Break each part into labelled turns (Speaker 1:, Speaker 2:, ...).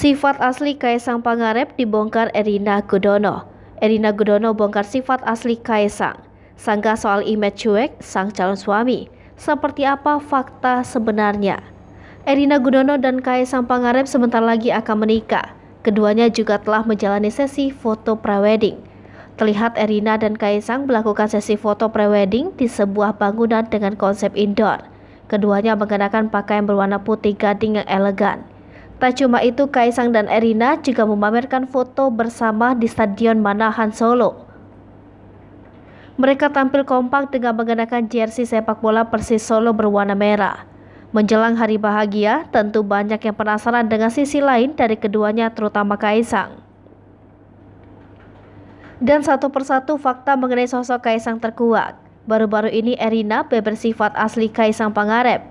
Speaker 1: Sifat asli Kaisang Pangarep dibongkar Erina Gudono. Erina Gudono bongkar sifat asli Kaisang. Sangka soal image cuek sang calon suami. Seperti apa fakta sebenarnya? Erina Gudono dan Kaisang Pangarep sebentar lagi akan menikah. Keduanya juga telah menjalani sesi foto prewedding. Terlihat Erina dan Kaisang melakukan sesi foto prewedding di sebuah bangunan dengan konsep indoor. Keduanya mengenakan pakaian berwarna putih gading yang elegan. Tak cuma itu, Kaisang dan Erina juga memamerkan foto bersama di Stadion Manahan Solo. Mereka tampil kompak dengan mengenakan jersey sepak bola Persis Solo berwarna merah. Menjelang hari bahagia, tentu banyak yang penasaran dengan sisi lain dari keduanya terutama Kaisang. Dan satu persatu fakta mengenai sosok Kaisang terkuat. Baru-baru ini Erina bebersifat asli Kaisang Pangarep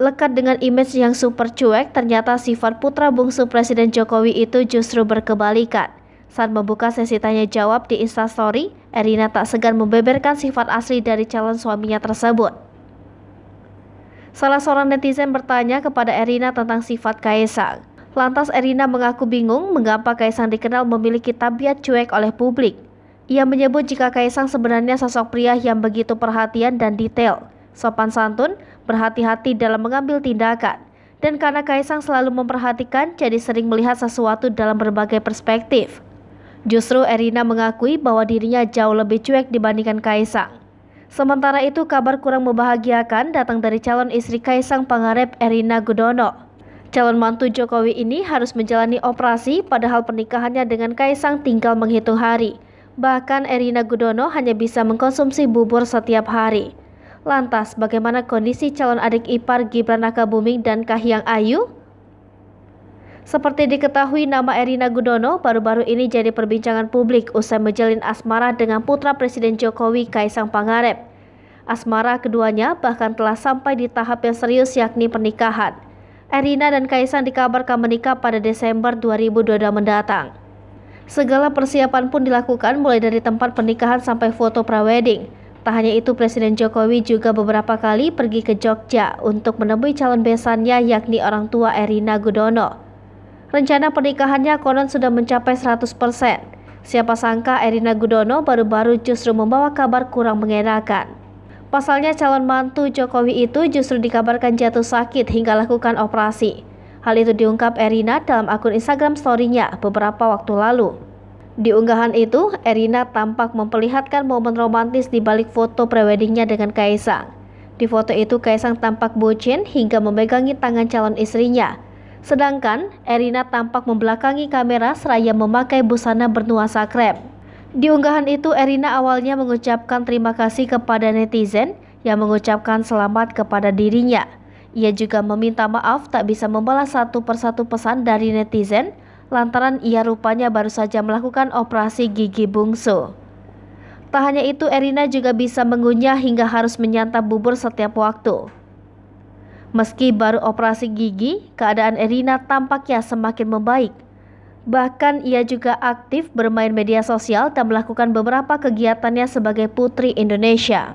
Speaker 1: lekat dengan image yang super cuek, ternyata sifat putra bungsu Presiden Jokowi itu justru berkebalikan. Saat membuka sesi tanya jawab di Instastory, Erina tak segan membeberkan sifat asli dari calon suaminya tersebut. Salah seorang netizen bertanya kepada Erina tentang sifat Kaisang. Lantas Erina mengaku bingung mengapa Kaisang dikenal memiliki tabiat cuek oleh publik. Ia menyebut jika Kaisang sebenarnya sosok pria yang begitu perhatian dan detail sopan santun, berhati-hati dalam mengambil tindakan. Dan karena Kaisang selalu memperhatikan, jadi sering melihat sesuatu dalam berbagai perspektif. Justru Erina mengakui bahwa dirinya jauh lebih cuek dibandingkan Kaisang. Sementara itu kabar kurang membahagiakan datang dari calon istri Kaisang Pangarep Erina Gudono. Calon mantu Jokowi ini harus menjalani operasi padahal pernikahannya dengan Kaisang tinggal menghitung hari. Bahkan Erina Gudono hanya bisa mengkonsumsi bubur setiap hari. Lantas, bagaimana kondisi calon adik ipar Gibran Raka Buming dan Kahiyang Ayu? Seperti diketahui, nama Erina Gudono baru-baru ini jadi perbincangan publik usai menjalin asmara dengan putra Presiden Jokowi Kaisang Pangarep. Asmara keduanya bahkan telah sampai di tahap yang serius yakni pernikahan. Erina dan Kaisang dikabarkan menikah pada Desember 2022 mendatang. Segala persiapan pun dilakukan mulai dari tempat pernikahan sampai foto prewedding. Tak hanya itu, Presiden Jokowi juga beberapa kali pergi ke Jogja untuk menemui calon besannya yakni orang tua Erina Gudono. Rencana pernikahannya konon sudah mencapai 100%. Siapa sangka Erina Gudono baru-baru justru membawa kabar kurang mengenakan. Pasalnya calon mantu Jokowi itu justru dikabarkan jatuh sakit hingga lakukan operasi. Hal itu diungkap Erina dalam akun Instagram story-nya beberapa waktu lalu. Di unggahan itu, Erina tampak memperlihatkan momen romantis di balik foto preweddingnya dengan Kaisang. Di foto itu Kaisang tampak bucin hingga memegangi tangan calon istrinya. Sedangkan Erina tampak membelakangi kamera seraya memakai busana bernuansa krem. Di unggahan itu Erina awalnya mengucapkan terima kasih kepada netizen yang mengucapkan selamat kepada dirinya. Ia juga meminta maaf tak bisa membalas satu persatu pesan dari netizen lantaran ia rupanya baru saja melakukan operasi gigi bungsu. Tak hanya itu, Erina juga bisa mengunyah hingga harus menyantap bubur setiap waktu. Meski baru operasi gigi, keadaan Erina tampaknya semakin membaik. Bahkan ia juga aktif bermain media sosial dan melakukan beberapa kegiatannya sebagai putri Indonesia.